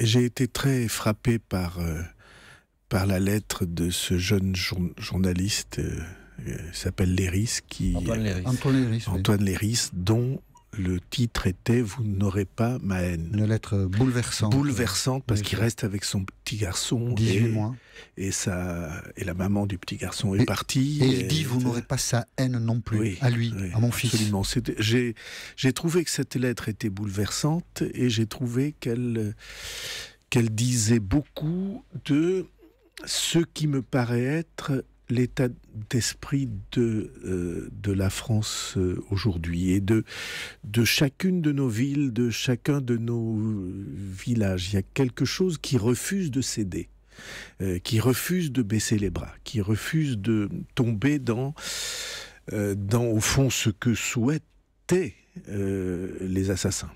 j'ai été très frappé par, euh, par la lettre de ce jeune journaliste, euh, Il s'appelle Léris, qui... Antoine Léris. Antoine Antoine Léris dont le titre était Vous n'aurez pas ma haine. Une lettre bouleversante. Bouleversante parce qu'il reste avec son petit garçon. 18 et, mois. Et, ça, et la maman du petit garçon est partie. Et, il dit Vous n'aurez pas sa haine non plus. à lui, à mon fils. Absolument. J'ai trouvé que cette lettre était bouleversante et j'ai trouvé qu'elle disait beaucoup de ce qui me paraît être l'état d'esprit de, euh, de la France euh, aujourd'hui et de, de chacune de nos villes, de chacun de nos villages. Il y a quelque chose qui refuse de céder. Euh, qui refuse de baisser les bras, qui refuse de tomber dans, dans au fond, ce que souhaitaient les assassins.